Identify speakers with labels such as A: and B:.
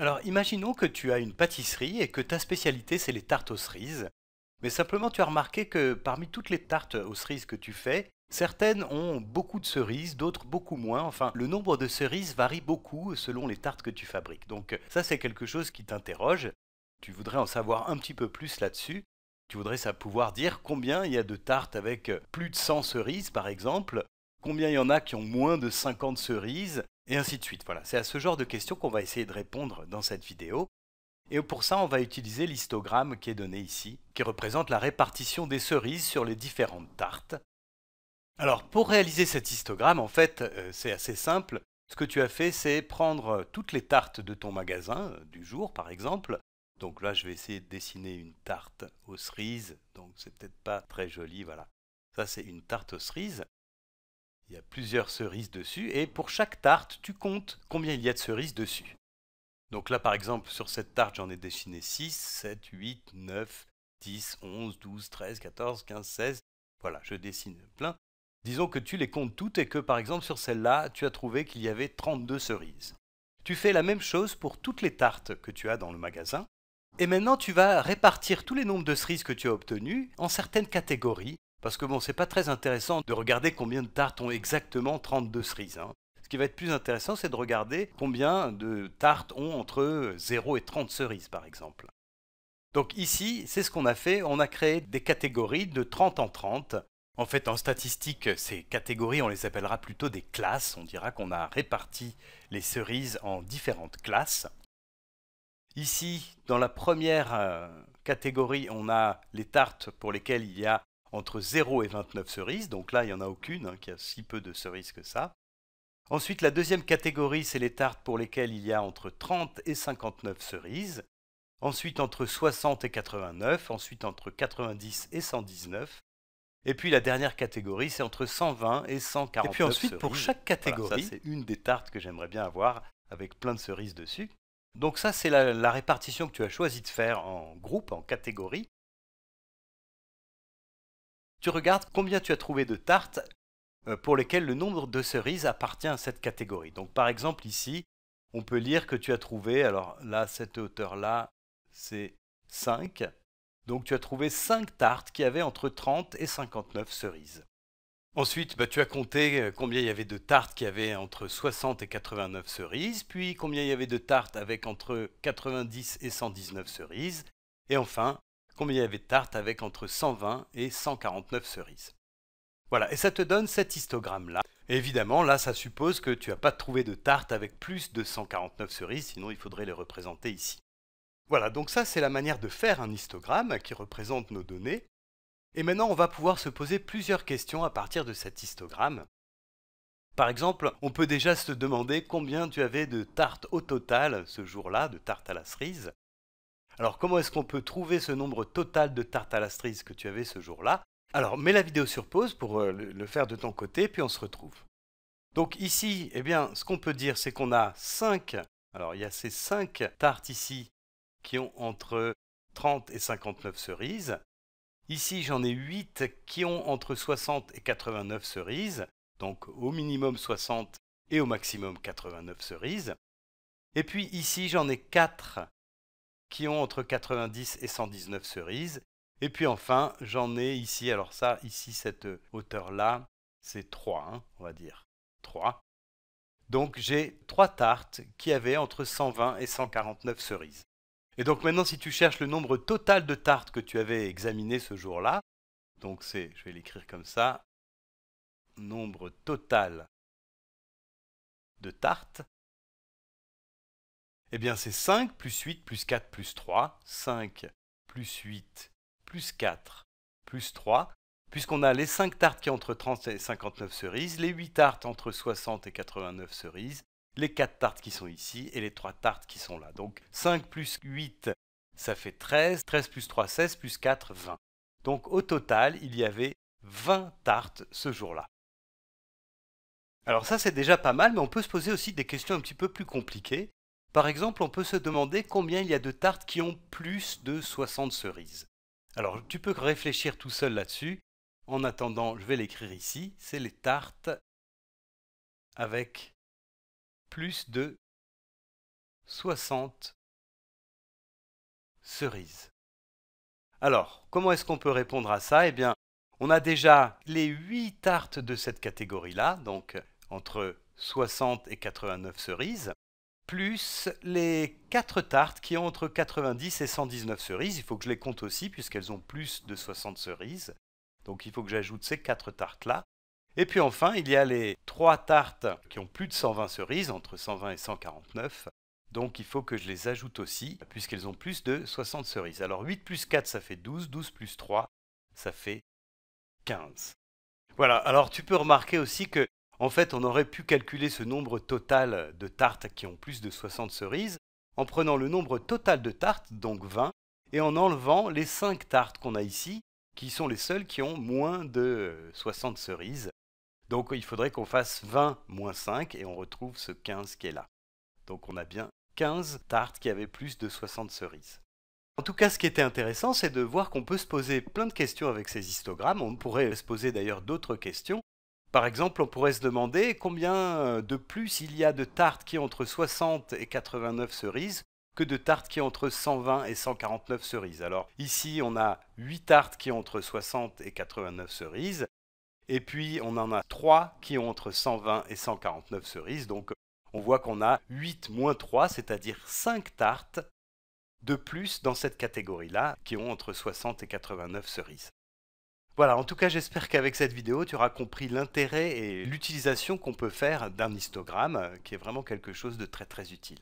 A: Alors imaginons que tu as une pâtisserie et que ta spécialité c'est les tartes aux cerises. Mais simplement tu as remarqué que parmi toutes les tartes aux cerises que tu fais, certaines ont beaucoup de cerises, d'autres beaucoup moins. Enfin, le nombre de cerises varie beaucoup selon les tartes que tu fabriques. Donc ça c'est quelque chose qui t'interroge. Tu voudrais en savoir un petit peu plus là-dessus. Tu voudrais savoir pouvoir dire combien il y a de tartes avec plus de 100 cerises par exemple, combien il y en a qui ont moins de 50 cerises, et ainsi de suite. Voilà, c'est à ce genre de questions qu'on va essayer de répondre dans cette vidéo. Et pour ça, on va utiliser l'histogramme qui est donné ici, qui représente la répartition des cerises sur les différentes tartes. Alors, pour réaliser cet histogramme, en fait, euh, c'est assez simple. Ce que tu as fait, c'est prendre toutes les tartes de ton magasin, euh, du jour par exemple. Donc là, je vais essayer de dessiner une tarte aux cerises. Donc c'est peut-être pas très joli, voilà. Ça, c'est une tarte aux cerises. Il y a plusieurs cerises dessus et pour chaque tarte, tu comptes combien il y a de cerises dessus. Donc là, par exemple, sur cette tarte, j'en ai dessiné 6, 7, 8, 9, 10, 11, 12, 13, 14, 15, 16. Voilà, je dessine plein. Disons que tu les comptes toutes et que, par exemple, sur celle-là, tu as trouvé qu'il y avait 32 cerises. Tu fais la même chose pour toutes les tartes que tu as dans le magasin. Et maintenant, tu vas répartir tous les nombres de cerises que tu as obtenues en certaines catégories parce que bon, c'est pas très intéressant de regarder combien de tartes ont exactement 32 cerises. Hein. Ce qui va être plus intéressant, c'est de regarder combien de tartes ont entre 0 et 30 cerises, par exemple. Donc ici, c'est ce qu'on a fait, on a créé des catégories de 30 en 30. En fait, en statistique, ces catégories, on les appellera plutôt des classes. On dira qu'on a réparti les cerises en différentes classes. Ici, dans la première euh, catégorie, on a les tartes pour lesquelles il y a entre 0 et 29 cerises, donc là il n'y en a aucune, hein, qui a si peu de cerises que ça. Ensuite, la deuxième catégorie, c'est les tartes pour lesquelles il y a entre 30 et 59 cerises, ensuite entre 60 et 89, ensuite entre 90 et 119, et puis la dernière catégorie, c'est entre 120 et 149 Et puis ensuite, pour chaque catégorie... c'est une des tartes que j'aimerais bien avoir, avec plein de cerises dessus. Donc ça, c'est la, la répartition que tu as choisi de faire en groupe, en catégorie tu regardes combien tu as trouvé de tartes euh, pour lesquelles le nombre de cerises appartient à cette catégorie. Donc par exemple ici, on peut lire que tu as trouvé, alors là, cette hauteur-là, c'est 5. Donc tu as trouvé 5 tartes qui avaient entre 30 et 59 cerises. Ensuite, bah, tu as compté euh, combien il y avait de tartes qui avaient entre 60 et 89 cerises, puis combien il y avait de tartes avec entre 90 et 119 cerises, et enfin combien il y avait de tartes avec entre 120 et 149 cerises. Voilà, et ça te donne cet histogramme-là. Évidemment, là, ça suppose que tu n'as pas trouvé de tarte avec plus de 149 cerises, sinon il faudrait les représenter ici. Voilà, donc ça, c'est la manière de faire un histogramme qui représente nos données. Et maintenant, on va pouvoir se poser plusieurs questions à partir de cet histogramme. Par exemple, on peut déjà se demander combien tu avais de tartes au total ce jour-là, de tartes à la cerise. Alors comment est-ce qu'on peut trouver ce nombre total de tartes à la cerise que tu avais ce jour-là Alors mets la vidéo sur pause pour euh, le faire de ton côté, puis on se retrouve. Donc ici, eh ce qu'on peut dire, c'est qu'on a 5, alors il y a ces 5 tartes ici qui ont entre 30 et 59 cerises. Ici, j'en ai 8 qui ont entre 60 et 89 cerises, donc au minimum 60 et au maximum 89 cerises. Et puis ici, j'en ai 4 qui ont entre 90 et 119 cerises. Et puis enfin, j'en ai ici, alors ça, ici, cette euh, hauteur-là, c'est 3, hein, on va dire. 3. Donc j'ai 3 tartes qui avaient entre 120 et 149 cerises. Et donc maintenant, si tu cherches le nombre total de tartes que tu avais examiné ce jour-là, donc c'est, je vais l'écrire comme ça, nombre total de tartes, eh bien, c'est 5 plus 8 plus 4 plus 3. 5 plus 8 plus 4 plus 3. Puisqu'on a les 5 tartes qui sont entre 30 et 59 cerises, les 8 tartes entre 60 et 89 cerises, les 4 tartes qui sont ici et les 3 tartes qui sont là. Donc 5 plus 8, ça fait 13. 13 plus 3, 16 plus 4, 20. Donc au total, il y avait 20 tartes ce jour-là. Alors ça, c'est déjà pas mal, mais on peut se poser aussi des questions un petit peu plus compliquées. Par exemple, on peut se demander combien il y a de tartes qui ont plus de 60 cerises. Alors tu peux réfléchir tout seul là-dessus. En attendant, je vais l'écrire ici. C'est les tartes avec plus de 60 cerises. Alors, comment est-ce qu'on peut répondre à ça Eh bien, on a déjà les 8 tartes de cette catégorie-là, donc entre 60 et 89 cerises plus les 4 tartes qui ont entre 90 et 119 cerises. Il faut que je les compte aussi puisqu'elles ont plus de 60 cerises. Donc il faut que j'ajoute ces 4 tartes-là. Et puis enfin, il y a les 3 tartes qui ont plus de 120 cerises, entre 120 et 149. Donc il faut que je les ajoute aussi puisqu'elles ont plus de 60 cerises. Alors 8 plus 4, ça fait 12. 12 plus 3, ça fait 15. Voilà, alors tu peux remarquer aussi que en fait, on aurait pu calculer ce nombre total de tartes qui ont plus de 60 cerises en prenant le nombre total de tartes, donc 20, et en enlevant les 5 tartes qu'on a ici, qui sont les seules qui ont moins de 60 cerises. Donc il faudrait qu'on fasse 20 moins 5 et on retrouve ce 15 qui est là. Donc on a bien 15 tartes qui avaient plus de 60 cerises. En tout cas, ce qui était intéressant, c'est de voir qu'on peut se poser plein de questions avec ces histogrammes. On pourrait se poser d'ailleurs d'autres questions. Par exemple, on pourrait se demander combien euh, de plus il y a de tartes qui ont entre 60 et 89 cerises que de tartes qui ont entre 120 et 149 cerises. Alors ici, on a 8 tartes qui ont entre 60 et 89 cerises, et puis on en a 3 qui ont entre 120 et 149 cerises, donc on voit qu'on a 8 moins 3, c'est-à-dire 5 tartes de plus dans cette catégorie-là, qui ont entre 60 et 89 cerises. Voilà, en tout cas, j'espère qu'avec cette vidéo, tu auras compris l'intérêt et l'utilisation qu'on peut faire d'un histogramme, euh, qui est vraiment quelque chose de très très utile.